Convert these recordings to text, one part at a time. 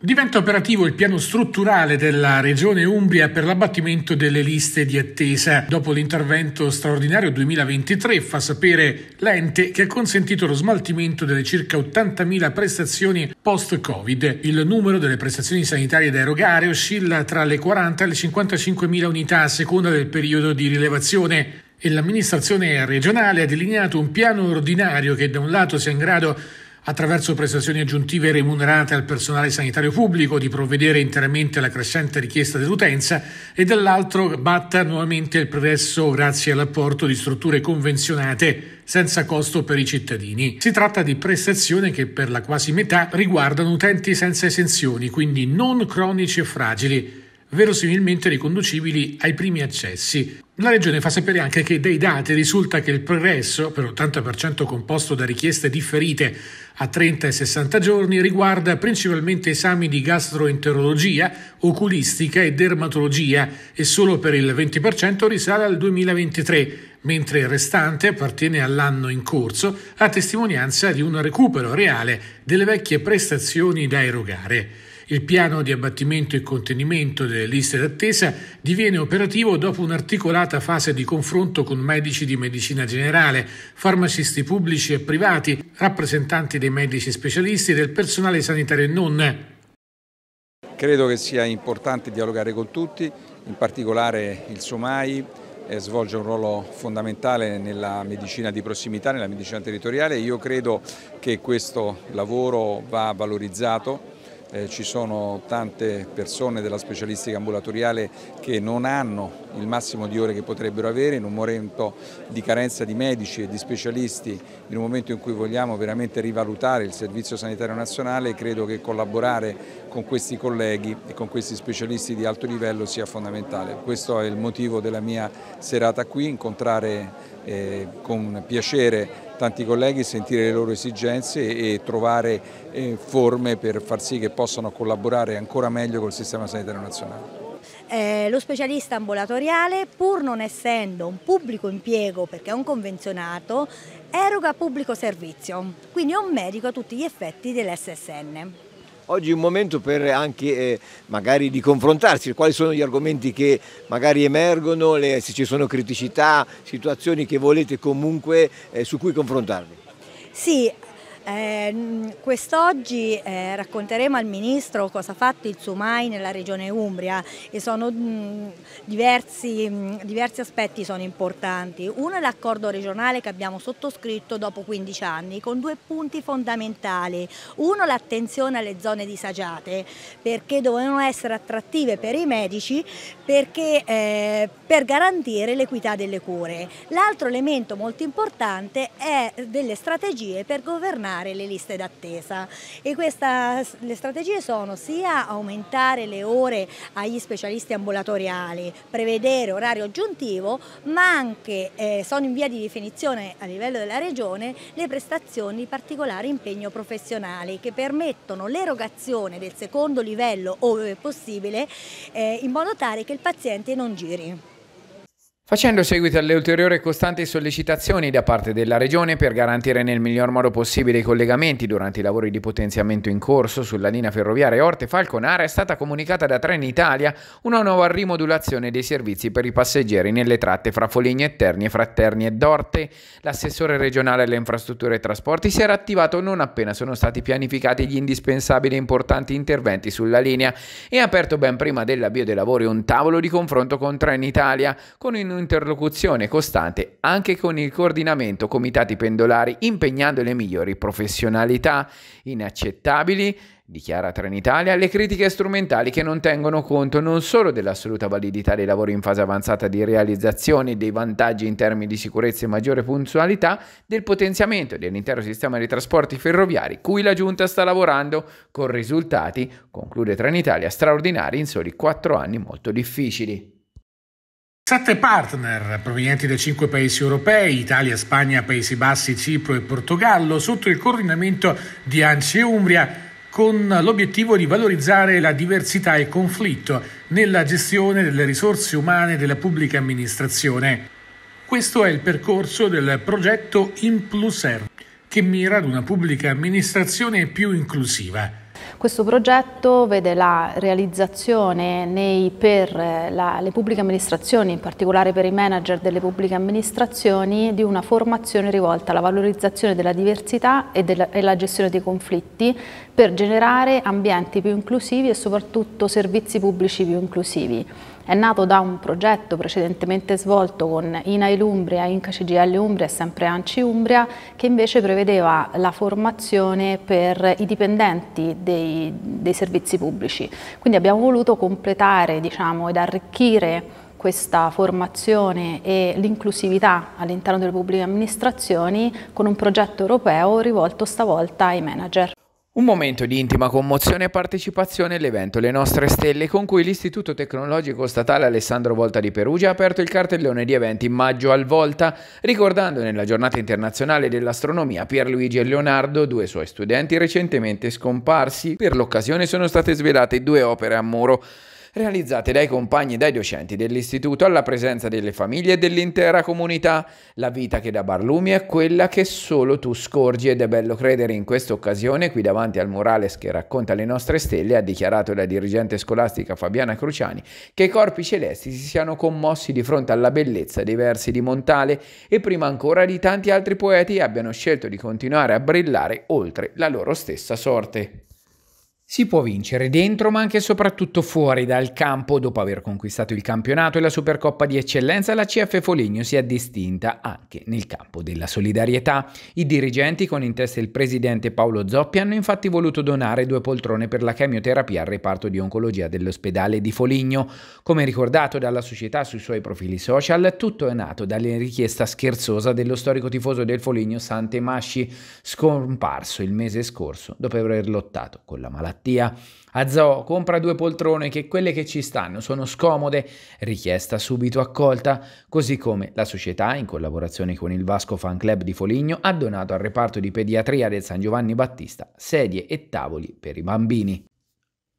Diventa operativo il piano strutturale della Regione Umbria per l'abbattimento delle liste di attesa. Dopo l'intervento straordinario 2023 fa sapere l'ente che ha consentito lo smaltimento delle circa 80.000 prestazioni post-Covid. Il numero delle prestazioni sanitarie da erogare oscilla tra le 40 e le 55.000 unità a seconda del periodo di rilevazione e l'amministrazione regionale ha delineato un piano ordinario che da un lato sia in grado attraverso prestazioni aggiuntive remunerate al personale sanitario pubblico, di provvedere interamente alla crescente richiesta dell'utenza e dall'altro batta nuovamente il progresso grazie all'apporto di strutture convenzionate senza costo per i cittadini. Si tratta di prestazioni che per la quasi metà riguardano utenti senza esenzioni, quindi non cronici e fragili verosimilmente riconducibili ai primi accessi. La Regione fa sapere anche che dai dati risulta che il progresso, per l'80% composto da richieste differite a 30 e 60 giorni, riguarda principalmente esami di gastroenterologia, oculistica e dermatologia e solo per il 20% risale al 2023, mentre il restante appartiene all'anno in corso, a testimonianza di un recupero reale delle vecchie prestazioni da erogare. Il piano di abbattimento e contenimento delle liste d'attesa diviene operativo dopo un'articolata fase di confronto con medici di medicina generale, farmacisti pubblici e privati, rappresentanti dei medici specialisti e del personale sanitario e non. Credo che sia importante dialogare con tutti, in particolare il Somai, eh, svolge un ruolo fondamentale nella medicina di prossimità, nella medicina territoriale. Io credo che questo lavoro va valorizzato eh, ci sono tante persone della specialistica ambulatoriale che non hanno il massimo di ore che potrebbero avere in un momento di carenza di medici e di specialisti, in un momento in cui vogliamo veramente rivalutare il Servizio Sanitario Nazionale, credo che collaborare con questi colleghi e con questi specialisti di alto livello sia fondamentale. Questo è il motivo della mia serata qui, incontrare eh, con piacere tanti colleghi, sentire le loro esigenze e trovare eh, forme per far sì che possano collaborare ancora meglio col sistema sanitario nazionale. Eh, lo specialista ambulatoriale, pur non essendo un pubblico impiego perché è un convenzionato, eroga pubblico servizio, quindi è un medico a tutti gli effetti dell'SSN. Oggi è un momento per anche eh, magari di confrontarsi, quali sono gli argomenti che magari emergono, le, se ci sono criticità, situazioni che volete comunque eh, su cui confrontarvi. Sì, eh, quest'oggi eh, racconteremo al Ministro cosa ha fatto il Sumai nella regione Umbria e sono, mh, mm, diversi, mh, mm, diversi, aspetti sono importanti. Uno è l'accordo regionale che abbiamo sottoscritto dopo 15 anni con due punti fondamentali. Uno l'attenzione alle zone disagiate perché dovevano essere attrattive per i medici perché, eh, per garantire l'equità delle cure. L'altro elemento molto importante è delle strategie per governare aumentare le liste d'attesa e questa, le strategie sono sia aumentare le ore agli specialisti ambulatoriali, prevedere orario aggiuntivo, ma anche eh, sono in via di definizione a livello della regione le prestazioni di particolare impegno professionale che permettono l'erogazione del secondo livello, ove possibile, eh, in modo tale che il paziente non giri. Facendo seguito alle ulteriori costanti sollecitazioni da parte della Regione per garantire nel miglior modo possibile i collegamenti durante i lavori di potenziamento in corso sulla linea ferroviaria Orte-Falconara è stata comunicata da Trenitalia una nuova rimodulazione dei servizi per i passeggeri nelle tratte fra Foligno e Terni e fra Terni e Dorte. L'assessore regionale alle infrastrutture e trasporti si era attivato non appena sono stati pianificati gli indispensabili e importanti interventi sulla linea e ha aperto ben prima dell'avvio dei lavori un tavolo di confronto con Trenitalia con in un'interlocuzione costante anche con il coordinamento comitati pendolari impegnando le migliori professionalità. Inaccettabili, dichiara Trenitalia, le critiche strumentali che non tengono conto non solo dell'assoluta validità dei lavori in fase avanzata di realizzazione, dei vantaggi in termini di sicurezza e maggiore puntualità, del potenziamento dell'intero sistema dei trasporti ferroviari, cui la Giunta sta lavorando con risultati, conclude Trenitalia, straordinari in soli quattro anni molto difficili. Sette partner provenienti da cinque paesi europei, Italia, Spagna, Paesi Bassi, Cipro e Portogallo, sotto il coordinamento di ANCI Umbria, con l'obiettivo di valorizzare la diversità e conflitto nella gestione delle risorse umane della pubblica amministrazione. Questo è il percorso del progetto Impluser, che mira ad una pubblica amministrazione più inclusiva. Questo progetto vede la realizzazione nei, per eh, la, le pubbliche amministrazioni, in particolare per i manager delle pubbliche amministrazioni, di una formazione rivolta alla valorizzazione della diversità e, della, e la gestione dei conflitti per generare ambienti più inclusivi e soprattutto servizi pubblici più inclusivi è nato da un progetto precedentemente svolto con INAIL Umbria, Inca CGL Umbria e sempre ANCI Umbria, che invece prevedeva la formazione per i dipendenti dei, dei servizi pubblici. Quindi abbiamo voluto completare diciamo, ed arricchire questa formazione e l'inclusività all'interno delle pubbliche amministrazioni con un progetto europeo rivolto stavolta ai manager. Un momento di intima commozione e partecipazione all'evento Le nostre stelle con cui l'Istituto Tecnologico Statale Alessandro Volta di Perugia ha aperto il cartellone di eventi in maggio al Volta, ricordando nella giornata internazionale dell'astronomia Pierluigi e Leonardo, due suoi studenti recentemente scomparsi. Per l'occasione sono state svelate due opere a muro realizzate dai compagni e dai docenti dell'istituto alla presenza delle famiglie e dell'intera comunità. La vita che da Barlumi è quella che solo tu scorgi ed è bello credere in questa occasione qui davanti al murales che racconta le nostre stelle ha dichiarato la dirigente scolastica Fabiana Cruciani che i corpi celesti si siano commossi di fronte alla bellezza dei versi di Montale e prima ancora di tanti altri poeti abbiano scelto di continuare a brillare oltre la loro stessa sorte. Si può vincere dentro ma anche e soprattutto fuori dal campo. Dopo aver conquistato il campionato e la Supercoppa di eccellenza, la CF Foligno si è distinta anche nel campo della solidarietà. I dirigenti, con in testa il presidente Paolo Zoppi, hanno infatti voluto donare due poltrone per la chemioterapia al reparto di oncologia dell'ospedale di Foligno. Come ricordato dalla società sui suoi profili social, tutto è nato dalla richiesta scherzosa dello storico tifoso del Foligno Sante Masci, scomparso il mese scorso dopo aver lottato con la malattia malattia. A Zoo compra due poltrone che quelle che ci stanno sono scomode, richiesta subito accolta, così come la società, in collaborazione con il Vasco Fan Club di Foligno, ha donato al reparto di pediatria del San Giovanni Battista sedie e tavoli per i bambini.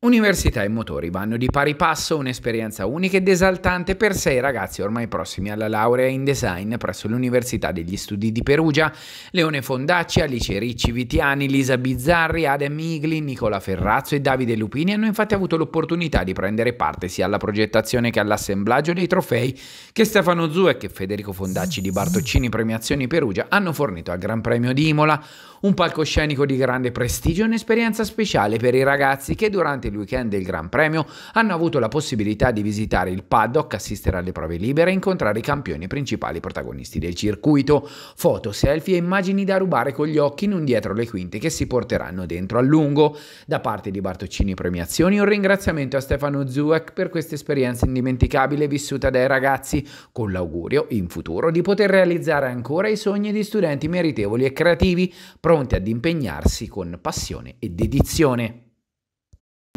Università e motori vanno di pari passo, un'esperienza unica ed esaltante per sei ragazzi ormai prossimi alla laurea in design presso l'Università degli Studi di Perugia, Leone Fondacci, Alice Ricci Vitiani, Lisa Bizzarri, Adam Igli, Nicola Ferrazzo e Davide Lupini hanno infatti avuto l'opportunità di prendere parte sia alla progettazione che all'assemblaggio dei trofei che Stefano Zuec e Federico Fondacci di Bartoccini Premiazioni Perugia hanno fornito al Gran Premio di Imola, un palcoscenico di grande prestigio e un'esperienza speciale per i ragazzi che durante il weekend del Gran Premio hanno avuto la possibilità di visitare il paddock, assistere alle prove libere e incontrare i campioni principali protagonisti del circuito. Foto, selfie e immagini da rubare con gli occhi non dietro le quinte che si porteranno dentro a lungo. Da parte di Bartoccini Premiazioni un ringraziamento a Stefano Zuek per questa esperienza indimenticabile vissuta dai ragazzi, con l'augurio in futuro di poter realizzare ancora i sogni di studenti meritevoli e creativi pronti ad impegnarsi con passione e dedizione.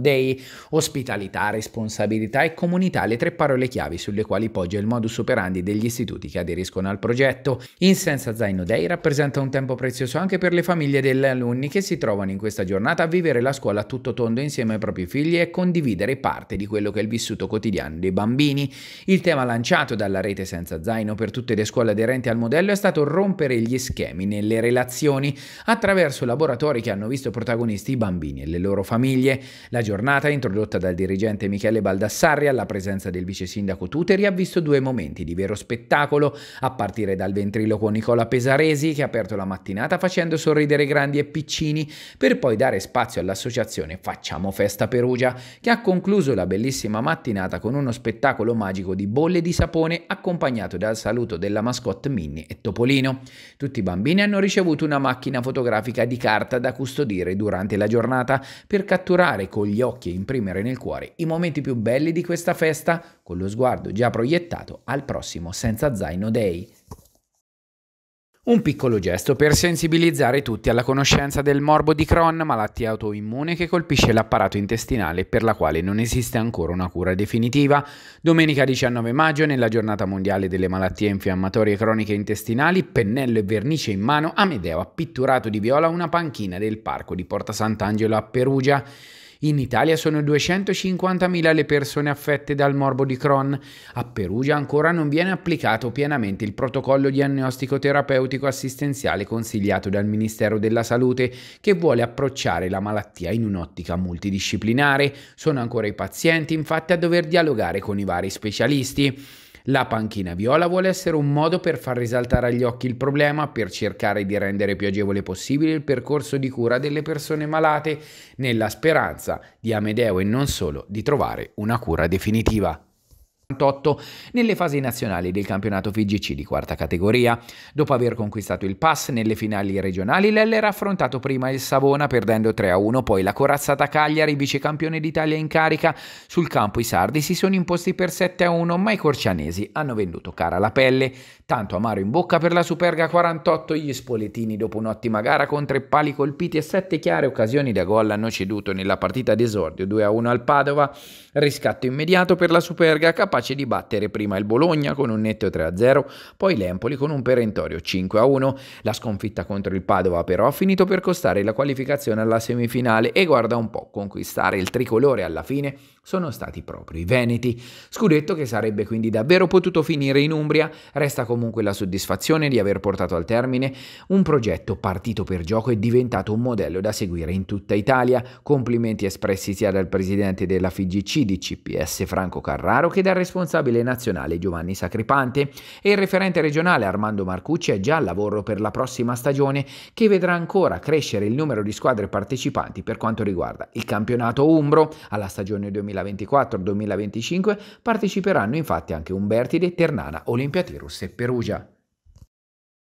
Dei, ospitalità, responsabilità e comunità le tre parole chiavi sulle quali poggia il modus operandi degli istituti che aderiscono al progetto. In senza zaino Day rappresenta un tempo prezioso anche per le famiglie degli alunni che si trovano in questa giornata a vivere la scuola a tutto tondo insieme ai propri figli e condividere parte di quello che è il vissuto quotidiano dei bambini. Il tema lanciato dalla rete senza zaino per tutte le scuole aderenti al modello è stato rompere gli schemi nelle relazioni attraverso laboratori che hanno visto protagonisti i bambini e le loro famiglie. La giornata, introdotta dal dirigente Michele Baldassarri alla presenza del vice sindaco Tuteri, ha visto due momenti di vero spettacolo, a partire dal ventriloquo Nicola Pesaresi, che ha aperto la mattinata facendo sorridere grandi e piccini, per poi dare spazio all'associazione Facciamo Festa Perugia, che ha concluso la bellissima mattinata con uno spettacolo magico di bolle di sapone accompagnato dal saluto della mascotte Minnie e Topolino. Tutti i bambini hanno ricevuto una macchina fotografica di carta da custodire durante la giornata per catturare con gli negli occhi e imprimere nel cuore i momenti più belli di questa festa con lo sguardo già proiettato al prossimo Senza Zaino Day. Un piccolo gesto per sensibilizzare tutti alla conoscenza del morbo di Crohn, malattia autoimmune che colpisce l'apparato intestinale per la quale non esiste ancora una cura definitiva. Domenica 19 maggio, nella giornata mondiale delle malattie infiammatorie croniche intestinali, pennello e vernice in mano, Amedeo ha pitturato di viola una panchina del parco di Porta Sant'Angelo a Perugia. In Italia sono 250.000 le persone affette dal morbo di Crohn. A Perugia ancora non viene applicato pienamente il protocollo diagnostico terapeutico assistenziale consigliato dal Ministero della Salute, che vuole approcciare la malattia in un'ottica multidisciplinare. Sono ancora i pazienti infatti a dover dialogare con i vari specialisti. La panchina viola vuole essere un modo per far risaltare agli occhi il problema, per cercare di rendere più agevole possibile il percorso di cura delle persone malate, nella speranza di Amedeo e non solo di trovare una cura definitiva nelle fasi nazionali del campionato FIGC di quarta categoria. Dopo aver conquistato il pass nelle finali regionali, l'Eller ha affrontato prima il Savona perdendo 3-1, poi la corazzata Cagliari, vicecampione d'Italia in carica. Sul campo i sardi si sono imposti per 7-1, ma i corcianesi hanno venduto cara la pelle. Tanto amaro in bocca per la Superga 48, gli spoletini dopo un'ottima gara con tre pali colpiti e sette chiare occasioni da gol hanno ceduto nella partita d'esordio 2-1 al Padova. Riscatto immediato per la Superga, capace capace di battere prima il Bologna con un netto 3-0, poi l'Empoli con un perentorio 5-1. La sconfitta contro il Padova però ha finito per costare la qualificazione alla semifinale e guarda un po', conquistare il tricolore alla fine sono stati proprio i Veneti. Scudetto che sarebbe quindi davvero potuto finire in Umbria, resta comunque la soddisfazione di aver portato al termine un progetto partito per gioco e diventato un modello da seguire in tutta Italia. Complimenti espressi sia dal presidente della FIGC di CPS Franco Carraro che dal responsabile nazionale Giovanni Sacripante e il referente regionale Armando Marcucci è già al lavoro per la prossima stagione che vedrà ancora crescere il numero di squadre partecipanti per quanto riguarda il campionato Umbro alla stagione 2020 2024-2025 parteciperanno infatti anche Umbertide, Ternana, Olimpiatirus e Perugia.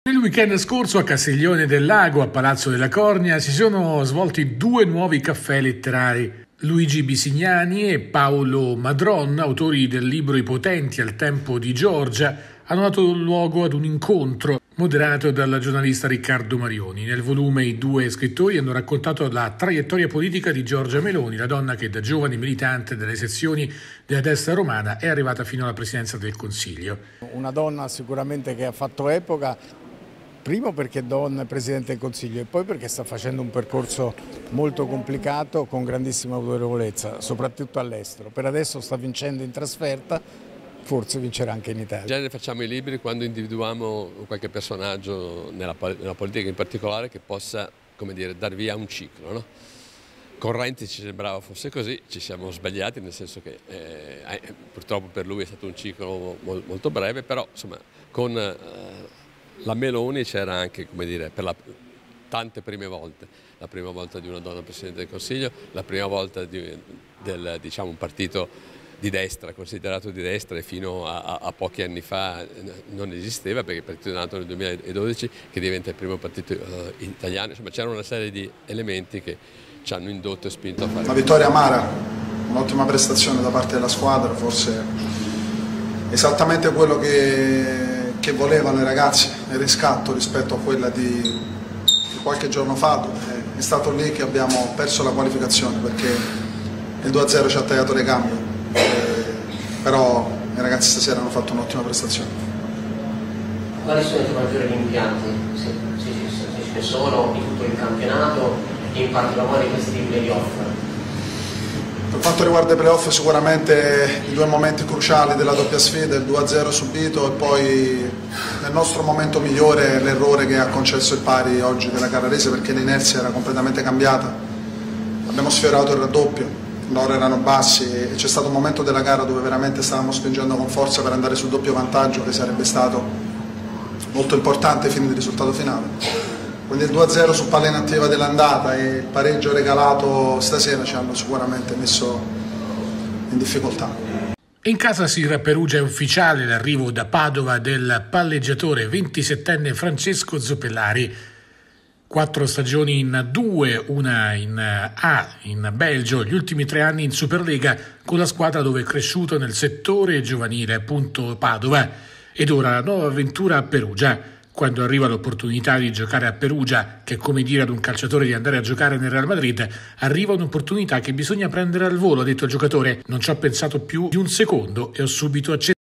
Nel weekend scorso a Castiglione del Lago, a Palazzo della Cornia, si sono svolti due nuovi caffè letterari. Luigi Bisignani e Paolo Madron, autori del libro I potenti al tempo di Giorgia, hanno dato luogo ad un incontro moderato dalla giornalista Riccardo Marioni. Nel volume i due scrittori hanno raccontato la traiettoria politica di Giorgia Meloni, la donna che da giovane militante delle sezioni della destra romana è arrivata fino alla presidenza del Consiglio. Una donna sicuramente che ha fatto epoca, primo perché è donna e Presidente del Consiglio e poi perché sta facendo un percorso molto complicato con grandissima autorevolezza, soprattutto all'estero. Per adesso sta vincendo in trasferta forse vincerà anche in Italia. In genere facciamo i libri quando individuiamo qualche personaggio nella, nella politica in particolare che possa dire, dar via a un ciclo. No? Con ci sembrava fosse così, ci siamo sbagliati nel senso che eh, eh purtroppo per lui è stato un ciclo mo molto breve, però insomma, con eh, la Meloni c'era anche dire, per la, tante prime volte, la prima volta di una donna Presidente del Consiglio, la prima volta di del, diciamo, un partito di destra, considerato di destra e fino a, a, pochi anni fa eh, non esisteva perché il partito è nato nel 2012 che diventa il primo partito uh, italiano, insomma c'era una serie di elementi che ci hanno indotto e spinto a fare. La vittoria amara, un'ottima prestazione da parte della squadra, forse esattamente quello che, che volevano i ragazzi, nel riscatto rispetto a quella di, di qualche giorno fa, è stato lì che abbiamo perso la qualificazione perché il 2-0 ci ha tagliato le gambe eh, però i ragazzi stasera hanno fatto un'ottima prestazione. Quali sono i tuoi maggiori rimpianti, se, ce ne sono, di tutto il campionato e in particolare questi playoff? Per quanto riguarda i playoff sicuramente i due momenti cruciali della doppia sfida, il 2-0 subito e poi nel nostro momento migliore l'errore che ha concesso il pari oggi della Carrarese perché l'inerzia era completamente cambiata. Abbiamo sfiorato il raddoppio, loro erano bassi c'è stato un momento della gara dove veramente stavamo spingendo con forza per andare sul doppio vantaggio che sarebbe stato molto importante fino al risultato finale. Quindi il 2-0 su palla inattiva dell'andata e il pareggio regalato stasera ci hanno sicuramente messo in difficoltà. In casa Sira Perugia è ufficiale l'arrivo da Padova del palleggiatore 27enne Francesco Zoppellari, quattro stagioni in due, una in eh, A in Belgio, gli ultimi tre anni in Superlega con la squadra dove è cresciuto nel settore giovanile, appunto Padova, ed ora la nuova avventura a Perugia. Quando arriva l'opportunità di giocare a Perugia, che è come dire ad un calciatore di andare a giocare nel Real Madrid, arriva un'opportunità che bisogna prendere al volo, ha detto il giocatore. Non ci ho pensato più di un secondo e ho subito accettato.